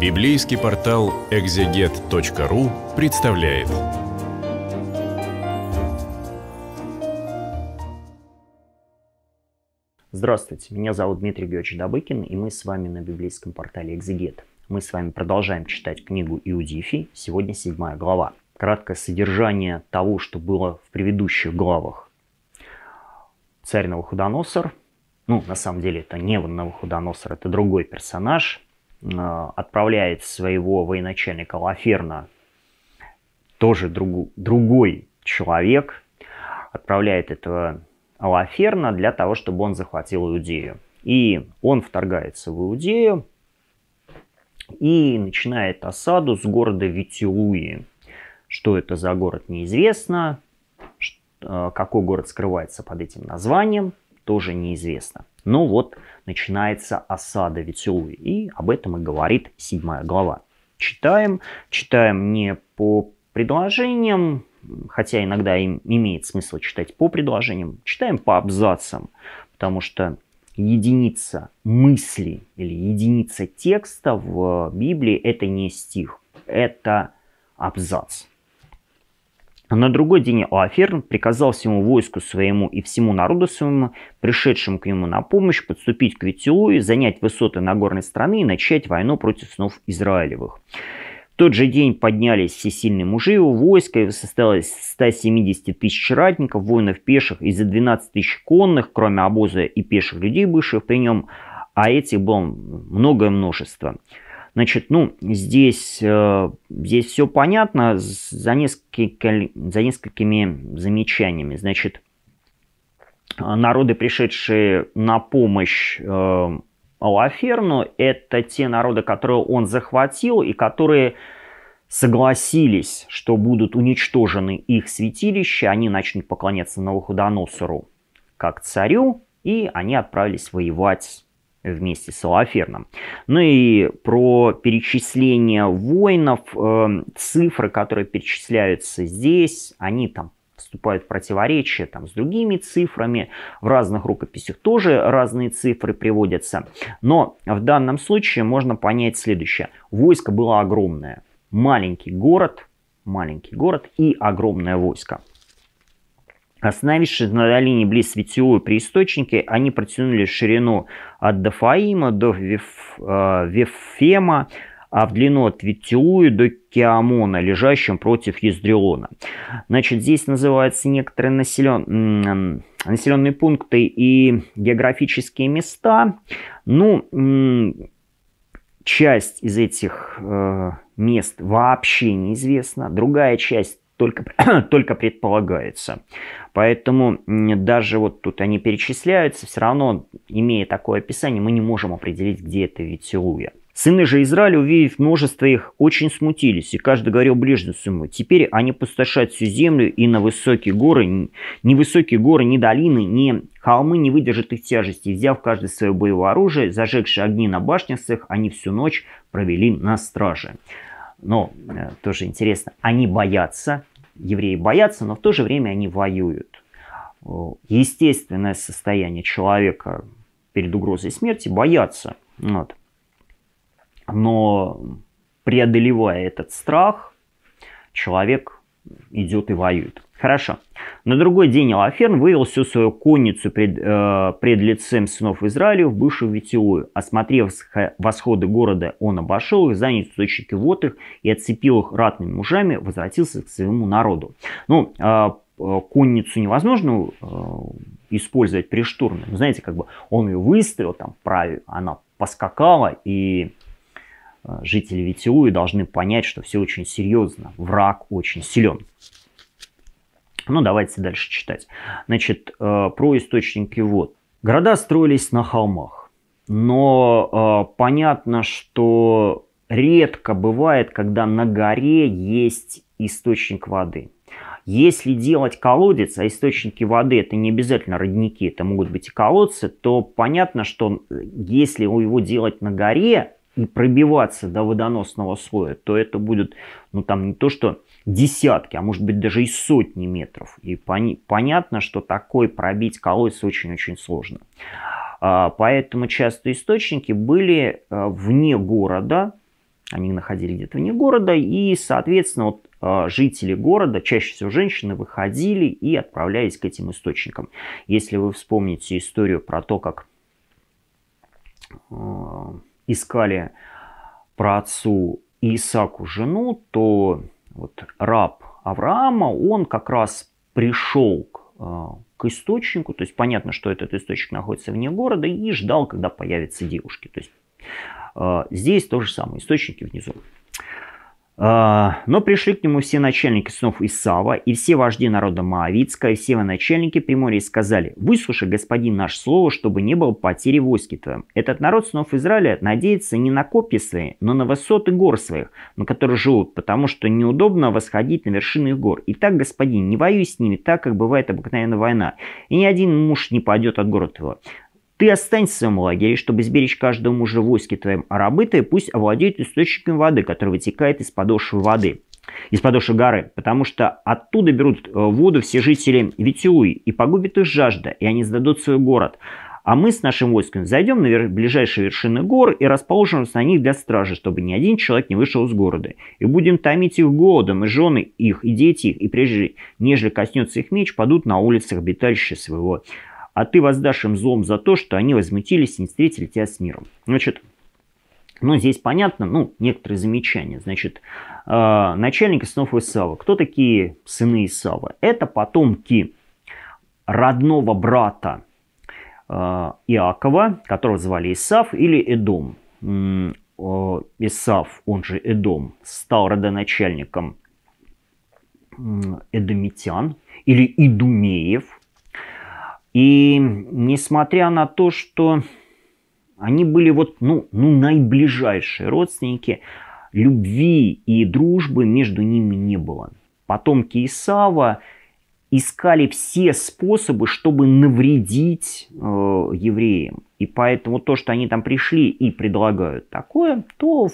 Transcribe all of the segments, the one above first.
Библейский портал экзегет.ру представляет. Здравствуйте, меня зовут Дмитрий Георгиевич Добыкин, и мы с вами на библейском портале «Экзегет». Мы с вами продолжаем читать книгу Иудифи, сегодня седьмая глава. Краткое содержание того, что было в предыдущих главах. Царь Новоходоносор, ну, на самом деле, это не Новоходоносор, это другой персонаж – Э, отправляет своего военачальника Лаферна, тоже друг, другой человек, отправляет этого Лаферна для того, чтобы он захватил Иудею. И он вторгается в Иудею и начинает осаду с города Витилуи. Что это за город, неизвестно. Э, какой город скрывается под этим названием, тоже неизвестно. Ну вот, начинается осада Вицелуи, и об этом и говорит седьмая глава. Читаем, читаем не по предложениям, хотя иногда им имеет смысл читать по предложениям, читаем по абзацам, потому что единица мысли или единица текста в Библии это не стих, это абзац. А на другой день Оаферн приказал всему войску своему и всему народу своему, пришедшему к нему на помощь, подступить к Витилую, занять высоты Нагорной страны и начать войну против снов Израилевых. В тот же день поднялись все сильные мужи его войска, и состоялось 170 тысяч ратников, воинов пеших и за 12 тысяч конных, кроме обоза и пеших людей, бывших при нем, а этих было многое множество. Значит, ну, здесь, э, здесь все понятно за, несколько, за несколькими замечаниями. Значит, э, народы, пришедшие на помощь э, Алаферну, это те народы, которые он захватил и которые согласились, что будут уничтожены их святилища, они начнут поклоняться новохудоносору как царю, и они отправились воевать вместе с Алаферном. Ну и про перечисление воинов, э, цифры, которые перечисляются здесь, они там вступают в противоречие там, с другими цифрами. В разных рукописях тоже разные цифры приводятся. Но в данном случае можно понять следующее. Войско было огромное. Маленький город, маленький город и огромное войско. Остановившись на долине близ светевой при источнике, они протянули ширину от Дафаима до Виф, э, а в длину от Витиуи до Киамона, лежащим против Ездрелона. Значит, здесь называются некоторые населен... населенные пункты и географические места. Ну, часть из этих э, мест вообще неизвестна, другая часть только, только предполагается. Поэтому даже вот тут они перечисляются, все равно, имея такое описание, мы не можем определить, где это Витилуя. Сыны же Израиля, увидев множество их, очень смутились, и каждый говорил ближнему Теперь они пустошают всю землю, и на высокие горы, ни высокие горы, ни долины, ни холмы не выдержат их тяжести. Взяв каждое свое боевое оружие, зажегшие огни на башнях своих, они всю ночь провели на страже. Но э, тоже интересно, они боятся, евреи боятся, но в то же время они воюют. Э, естественное состояние человека перед угрозой смерти – бояться. Вот. Но преодолевая этот страх, человек идет и воюет. Хорошо. На другой день Алаферн вывел всю свою конницу пред, э, пред лицем сынов Израиля, Израилев, бывшую Витиую. Осмотрев восходы города, он обошел их, занял источники вот их и отцепил их ратными мужами, возвратился к своему народу. Ну, а, э, конницу невозможно э, использовать при штурме. Ну, знаете, как бы он ее выставил, там, праве, она поскакала, и э, жители Витиуи должны понять, что все очень серьезно, враг очень силен. Ну, давайте дальше читать. Значит, э, про источники вод. Города строились на холмах, но э, понятно, что редко бывает, когда на горе есть источник воды. Если делать колодец, а источники воды это не обязательно родники, это могут быть и колодцы, то понятно, что если его делать на горе и пробиваться до водоносного слоя, то это будет, ну там не то что десятки, а может быть даже и сотни метров. И пони- понятно, что такой пробить колодец очень-очень сложно. А, поэтому часто источники были а, вне города, они находили где-то вне города, и, соответственно, вот а, жители города, чаще всего женщины, выходили и отправлялись к этим источникам. Если вы вспомните историю про то, как искали про отцу Исаку жену, то вот раб Авраама, он как раз пришел к, э, к источнику, то есть понятно, что этот источник находится вне города, и ждал, когда появятся девушки. То есть э, здесь то же самое, источники внизу. А, но пришли к нему все начальники снов Исава, и все вожди народа Моавицка, и все начальники Приморья сказали, «Выслушай, господин, наше слово, чтобы не было потери в Оскитовом. Этот народ снов Израиля надеется не на копья свои, но на высоты гор своих, на которые живут, потому что неудобно восходить на вершины их гор. И так, господин, не воюй с ними так, как бывает обыкновенная война, и ни один муж не пойдет от города его. Ты останься в своем лагере, чтобы сберечь каждому мужа войски а твоим арабыта, и пусть овладеет источником воды, который вытекает из подошвы воды, из подошвы горы, потому что оттуда берут э, воду все жители Витиуи, и погубит их жажда, и они сдадут свой город. А мы с нашим войском зайдем на ближайшие вершины гор и расположимся на них для стражи, чтобы ни один человек не вышел из города. И будем томить их голодом, и жены их, и дети их, и прежде, нежели коснется их меч, падут на улицах обиталища своего а ты воздашь им злом за то, что они возмутились и не встретили тебя с миром. Значит, ну, здесь понятно, ну, некоторые замечания. Значит, э, начальник снов Исава. Кто такие сыны Исава? Это потомки родного брата э, Иакова, которого звали Исав или Эдом. Исав, он же Эдом, стал родоначальником эдомитян или идумеев, и несмотря на то, что они были вот, ну, ну наиближайшие родственники, любви и дружбы между ними не было. Потомки Исава искали все способы, чтобы навредить э, евреям. И поэтому то, что они там пришли и предлагают такое, то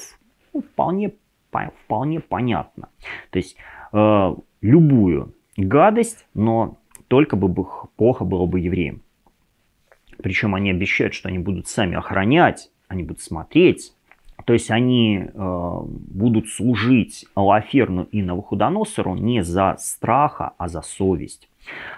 ну, вполне, по, вполне понятно. То есть э, любую гадость, но только бы плохо было бы евреям. Причем они обещают, что они будут сами охранять, они будут смотреть, то есть они э, будут служить Алаферну и Навуходоносору не за страха, а за совесть.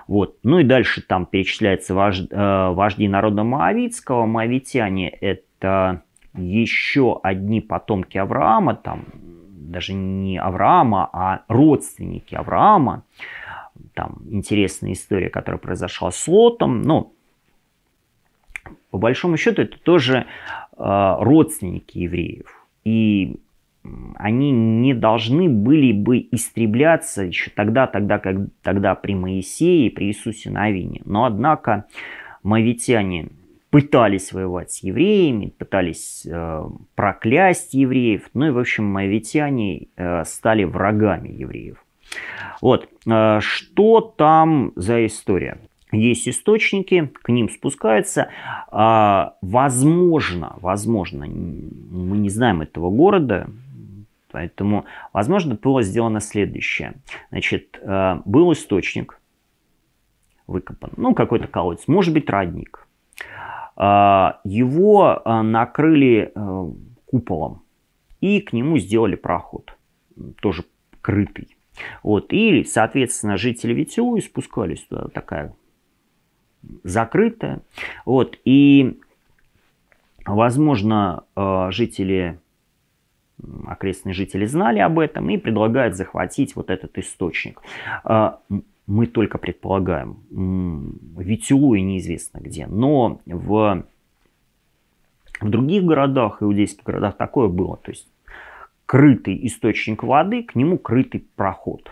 Вот. Ну и дальше там перечисляется вож, э, вожди народа Моавицкого. Моавитяне – это еще одни потомки Авраама, там даже не Авраама, а родственники Авраама там интересная история, которая произошла с Лотом. Ну, по большому счету, это тоже э, родственники евреев. И они не должны были бы истребляться еще тогда, тогда, как, тогда при Моисее и при Иисусе Навине. Но, однако, мавитяне пытались воевать с евреями, пытались э, проклясть евреев. Ну и, в общем, мавитяне э, стали врагами евреев. Вот, э, что там за история? Есть источники, к ним спускаются. А, возможно, возможно, мы не знаем этого города, поэтому, возможно, было сделано следующее. Значит, э, был источник выкопан, ну, какой-то колодец, может быть, родник. Э, его накрыли куполом и к нему сделали проход, тоже крытый. Вот. И, соответственно, жители Витиуи спускались туда, такая закрытая. Вот. И, возможно, э, жители окрестные жители знали об этом и предлагают захватить вот этот источник. Э, мы только предполагаем, Витюлу и неизвестно где, но в, в других городах, иудейских городах такое было. То есть крытый источник воды, к нему крытый проход.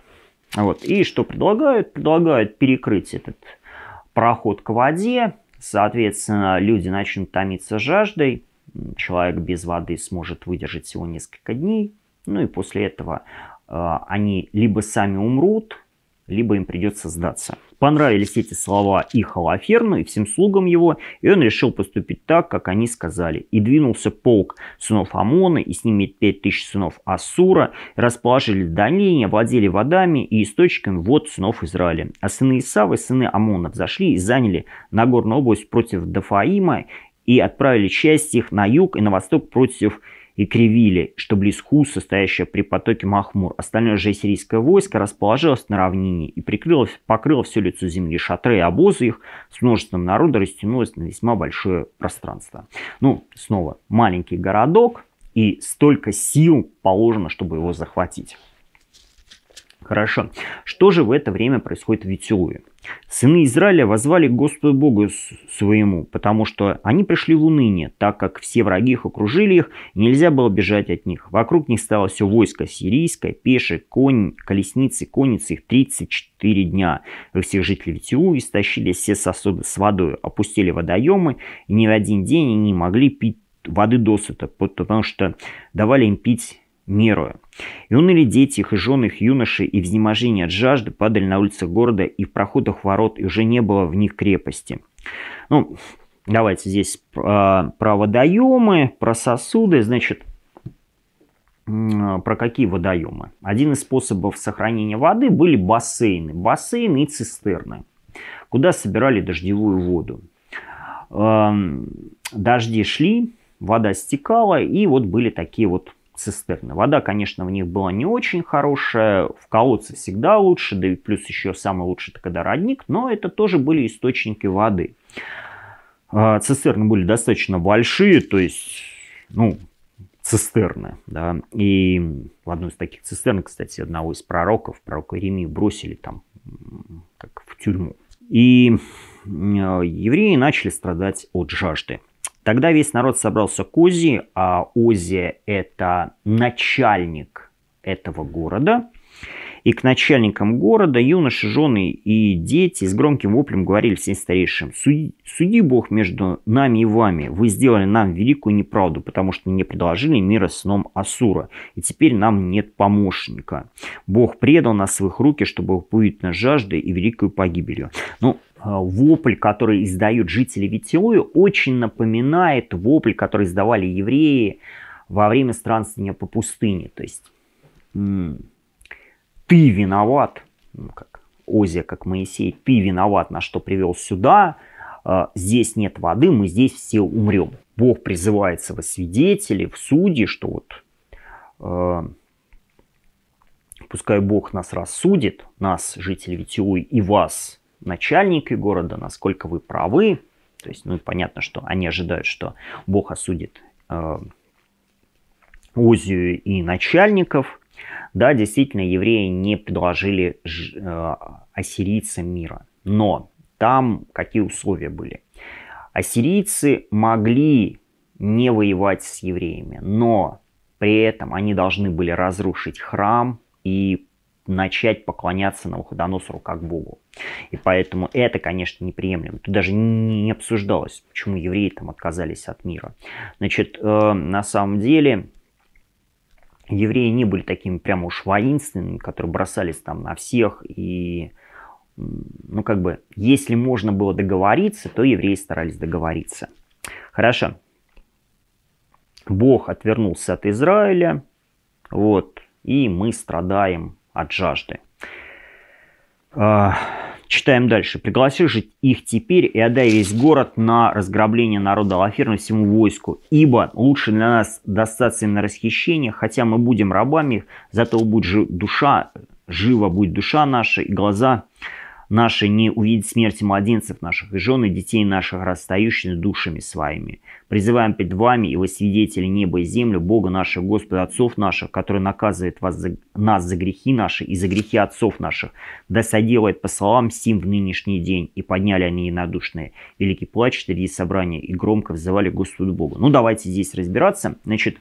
Вот. И что предлагают? Предлагают перекрыть этот проход к воде. Соответственно, люди начнут томиться жаждой. Человек без воды сможет выдержать всего несколько дней. Ну и после этого э, они либо сами умрут, либо им придется сдаться. Понравились эти слова и Холоферну, и всем слугам его, и он решил поступить так, как они сказали. И двинулся полк сынов Амона, и с ними 5000 сынов Ассура, расположили долине, владели водами и источниками вод сынов Израиля. А сыны Исавы, сыны Амона, взошли и заняли Нагорную область против Дафаима, и отправили часть их на юг и на восток против и Кривили, что близ Хуса, стоящая при потоке Махмур, остальное же сирийское войско расположилось на равнине и прикрыло, покрыло все лицо земли шатры и обозы их с множеством народа растянулось на весьма большое пространство. Ну, снова, маленький городок, и столько сил положено, чтобы его захватить. Хорошо. Что же в это время происходит в Витиуе? Сыны Израиля возвали Господу Богу своему, потому что они пришли в уныние, так как все враги их окружили их, нельзя было бежать от них. Вокруг них стало все войско сирийское, пеши, конь, колесницы, конницы, их 34 дня. И всех жителей Витиу истощили все сосуды с водой, опустили водоемы, и ни в один день они не могли пить воды досыта, потому что давали им пить мерою. Юные дети, их и жены, их юноши и в от жажды падали на улицах города и в проходах ворот, и уже не было в них крепости. Ну, давайте здесь э, про водоемы, про сосуды, значит, про какие водоемы. Один из способов сохранения воды были бассейны. Бассейны и цистерны, куда собирали дождевую воду. Эм, дожди шли, вода стекала, и вот были такие вот цистерны. Вода, конечно, в них была не очень хорошая, в колодце всегда лучше, да и плюс еще самое лучшее это когда родник, но это тоже были источники воды. А, цистерны были достаточно большие, то есть, ну, цистерны, да, и в одну из таких цистерн, кстати, одного из пророков, пророка Иеремии, бросили там как в тюрьму. И а, евреи начали страдать от жажды. Тогда весь народ собрался к Узи, а Узи – это начальник этого города. И к начальникам города юноши, жены и дети с громким воплем говорили всем старейшим, «Суди, «Суди Бог между нами и вами, вы сделали нам великую неправду, потому что не предложили мира сном Асура, и теперь нам нет помощника. Бог предал нас в их руки, чтобы их на жажды и великую погибелью». Ну, Э, вопль, который издают жители Витиоя, очень напоминает вопль, который издавали евреи во время странствования по пустыне. То есть ты виноват, ну, как Озия, как Моисей, ты виноват, на что привел сюда, э, здесь нет воды, мы здесь все умрем. Бог призывается во свидетели, в суде, что вот э, пускай Бог нас рассудит, нас, жители Витиои, и вас – начальники города, насколько вы правы. То есть, ну, понятно, что они ожидают, что Бог осудит э, Озию и начальников. Да, действительно, евреи не предложили ж, э, ассирийцам мира. Но там какие условия были? Ассирийцы могли не воевать с евреями, но при этом они должны были разрушить храм и начать поклоняться Навуходоносору как Богу. И поэтому это, конечно, неприемлемо. Тут даже не обсуждалось, почему евреи там отказались от мира. Значит, э, на самом деле евреи не были такими прямо уж воинственными, которые бросались там на всех и ну, как бы, если можно было договориться, то евреи старались договориться. Хорошо. Бог отвернулся от Израиля, вот, и мы страдаем от жажды. А, читаем дальше. «Пригласи же их теперь и отдай весь город на разграбление народа Алафирна всему войску, ибо лучше для нас достаться им на расхищение, хотя мы будем рабами, зато будет жи- душа, жива будет душа наша и глаза Наши не увидят смерти младенцев наших и жены детей наших, расстающих душами своими. Призываем перед вами, и вы свидетели неба и землю, Бога нашего, Господа отцов наших, который наказывает вас за, нас за грехи наши и за грехи отцов наших, да соделает по словам сим в нынешний день. И подняли они единодушные великий плач среди собрания и громко взывали Господу Богу. Ну, давайте здесь разбираться. Значит,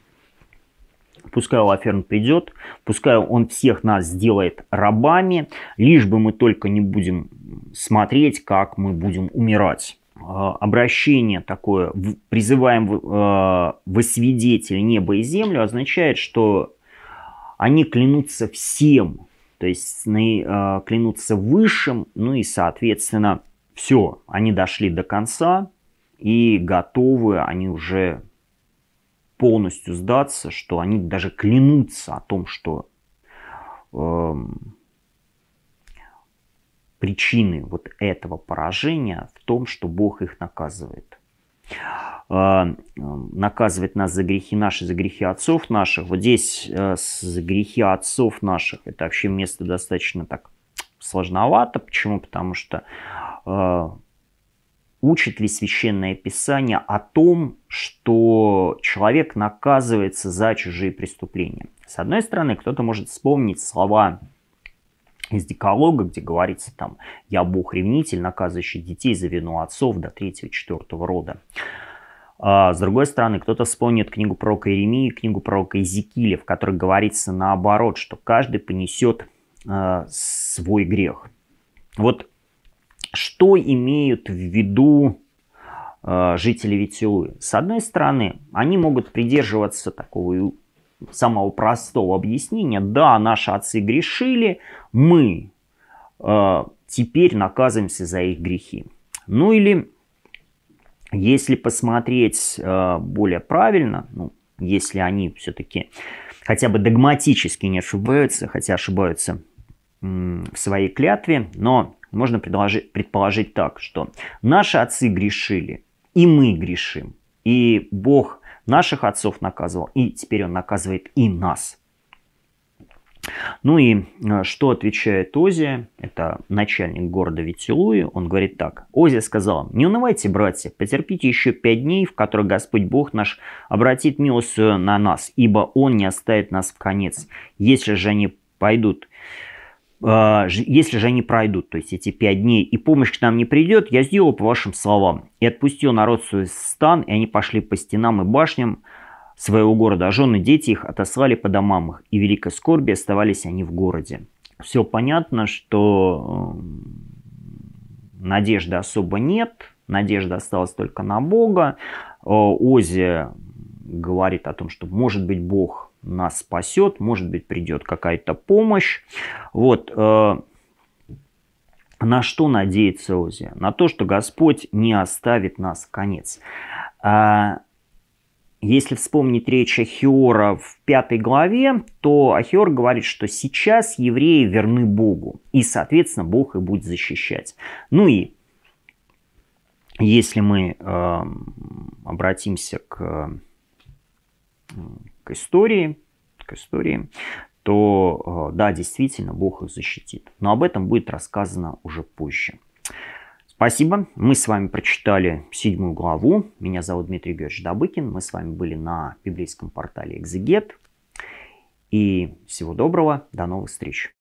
Пускай Лаферн придет, пускай он всех нас сделает рабами, лишь бы мы только не будем смотреть, как мы будем умирать а, обращение такое, призываем а, во свидетель небо и землю, означает, что они клянутся всем, то есть а, клянутся высшим, ну и, соответственно, все, они дошли до конца и готовы, они уже полностью сдаться, что они даже клянутся о том, что э, причины вот этого поражения в том, что Бог их наказывает. Э, наказывает нас за грехи наши, за грехи отцов наших. Вот здесь э, за грехи отцов наших это вообще место достаточно так сложновато. Почему? Потому что э, учит ли священное писание о том, что человек наказывается за чужие преступления. С одной стороны, кто-то может вспомнить слова из Деколога, где говорится там «Я Бог-ревнитель, наказывающий детей за вину отцов до третьего-четвертого рода». А с другой стороны, кто-то вспомнит книгу пророка Иеремии, книгу пророка Иезекииля, в которой говорится наоборот, что каждый понесет э, свой грех. Вот что имеют в виду э, жители Витиуи? С одной стороны, они могут придерживаться такого самого простого объяснения. Да, наши отцы грешили, мы э, теперь наказываемся за их грехи. Ну или, если посмотреть э, более правильно, ну, если они все-таки хотя бы догматически не ошибаются, хотя ошибаются в своей клятве, но можно предположить, предположить так, что наши отцы грешили, и мы грешим, и Бог наших отцов наказывал, и теперь Он наказывает и нас. Ну и э, что отвечает Озия, это начальник города Витилуи, он говорит так. Озия сказал, не унывайте, братья, потерпите еще пять дней, в которые Господь Бог наш обратит милость э, на нас, ибо Он не оставит нас в конец. Если же они пойдут а, если же они пройдут, то есть эти пять дней, и помощь к нам не придет, я сделал по вашим словам. И отпустил народ свой стан, и они пошли по стенам и башням своего города, а жены дети их отослали по домам их, и великой скорби оставались они в городе. Все понятно, что надежды особо нет, надежда осталась только на Бога. А Ози говорит о том, что может быть Бог нас спасет, может быть, придет какая-то помощь. Вот, э, на что надеется Озия? На то, что Господь не оставит нас конец. А, если вспомнить речь Ахиора в пятой главе, то Ахиор говорит, что сейчас евреи верны Богу, и, соответственно, Бог их будет защищать. Ну и если мы э, обратимся к истории, к истории, то э, да, действительно, Бог их защитит. Но об этом будет рассказано уже позже. Спасибо. Мы с вами прочитали седьмую главу. Меня зовут Дмитрий Георгиевич Добыкин. Мы с вами были на библейском портале «Экзегет». И всего доброго. До новых встреч.